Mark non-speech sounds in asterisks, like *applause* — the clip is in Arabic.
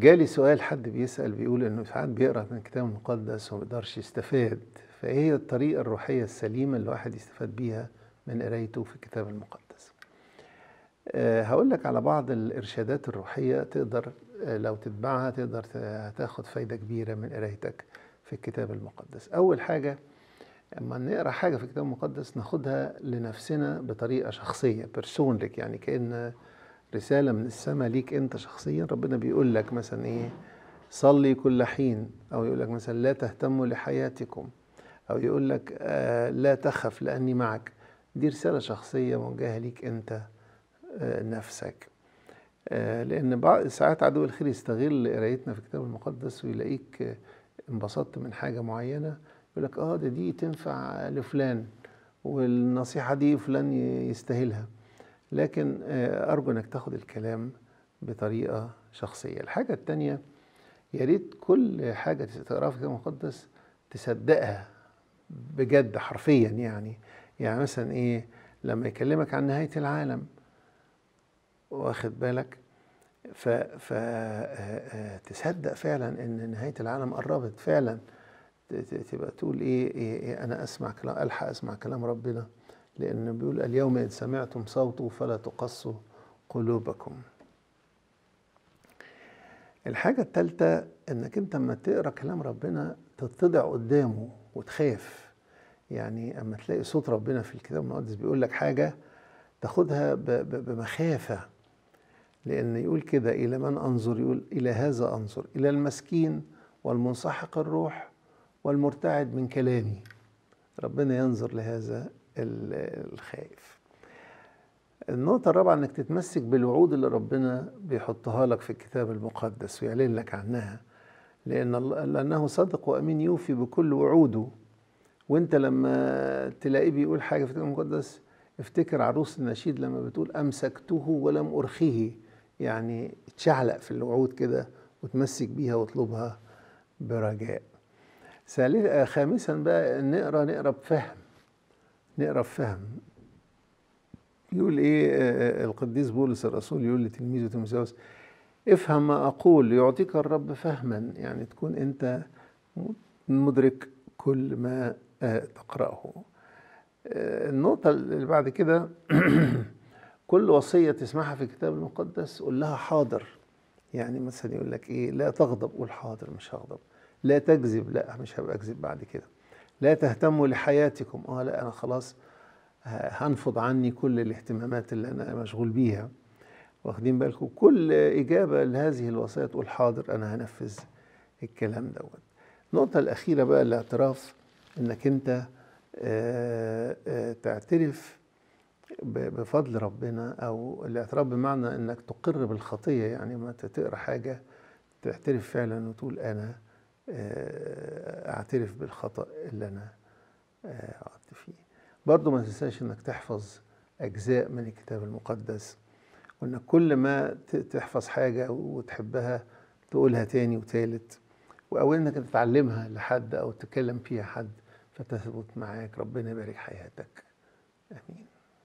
جالي سؤال حد بيسأل بيقول إنه ساعات بيقرأ من الكتاب المقدس وما بيقدرش يستفاد فإيه هي الطريقة الروحية السليمة اللي الواحد يستفاد بيها من قرايته في الكتاب المقدس أه هقول لك على بعض الإرشادات الروحية تقدر آه، لو تتبعها تقدر تاخد فايدة كبيرة من قرايتك في الكتاب المقدس أول حاجة اما نقرا حاجه في الكتاب المقدس ناخدها لنفسنا بطريقه شخصيه بيرسونلك يعني كان رسالة من السماء ليك أنت شخصيا ربنا بيقول لك مثلا إيه صلي كل حين أو يقول لك مثلا لا تهتموا لحياتكم أو يقول لك آه لا تخف لأني معك دي رسالة شخصية موجهة ليك أنت آه نفسك آه لأن بعض ساعات عدو الخير يستغل قرايتنا في الكتاب المقدس ويلاقيك آه، انبسطت من حاجة معينة يقول لك آه ده دي تنفع لفلان والنصيحة دي فلان يستاهلها لكن آه، أرجو أنك تاخد الكلام بطريقة شخصية الحاجة التانية يا ريت كل حاجة تقراها في الكتاب المقدس تصدقها بجد حرفيا يعني يعني مثلا إيه لما يكلمك عن نهاية العالم واخد بالك فتصدق آه، آه، فعلا ان نهايه العالم قربت فعلا تبقى تقول ايه, إيه, إيه انا اسمع كلام الحق اسمع كلام ربنا لأنه بيقول اليوم إن سمعتم صوته فلا تقصوا قلوبكم الحاجة الثالثة إنك أنت لما تقرأ كلام ربنا تتضع قدامه وتخاف يعني أما تلاقي صوت ربنا في الكتاب المقدس بيقول لك حاجة تاخدها بمخافة لأن يقول كده إلى من أنظر يقول إلى هذا أنظر إلى المسكين والمنسحق الروح والمرتعد من كلامي ربنا ينظر لهذا الخائف النقطة الرابعة انك تتمسك بالوعود اللي ربنا بيحطها لك في الكتاب المقدس ويعلن لك عنها لأن لأنه صادق وأمين يوفي بكل وعوده وأنت لما تلاقيه بيقول حاجة في الكتاب المقدس افتكر عروس النشيد لما بتقول أمسكته ولم أرخيه يعني تشعلق في الوعود كده وتمسك بيها واطلبها برجاء آه، خامسا بقى نقرا نقرا بفهم نقرا في فهم يقول ايه آه، آه، القديس بولس الرسول يقول لتلميذه تيموثاوس افهم ما اقول يعطيك الرب فهما يعني تكون انت مدرك كل ما آه، تقراه النقطة اللي بعد كده *clears throat* كل وصية تسمعها في الكتاب المقدس قول لها حاضر يعني مثلا يقول لك ايه لا تغضب قول حاضر مش هغضب لا تكذب لا مش هبقى اكذب بعد كده لا تهتموا لحياتكم اه لا انا خلاص هنفض عني كل الاهتمامات اللي انا مشغول بيها واخدين بالكم كل اجابه لهذه الوصيه تقول حاضر انا هنفذ الكلام دوت النقطه الاخيره بقى الاعتراف انك انت آه، آه، تعترف بفضل ربنا او الاعتراف بمعنى انك تقر بالخطيه يعني ما تقرا حاجه تعترف فعلا وتقول انا آه، اعترف بالخطأ اللي أنا آه، عدت فيه برضو ما تنساش أنك تحفظ أجزاء من الكتاب المقدس وأنك كل ما تحفظ حاجة وتحبها تقولها تاني وتالت وأول أنك تتعلمها لحد أو تتكلم فيها حد فتثبت معاك ربنا يبارك حياتك آمين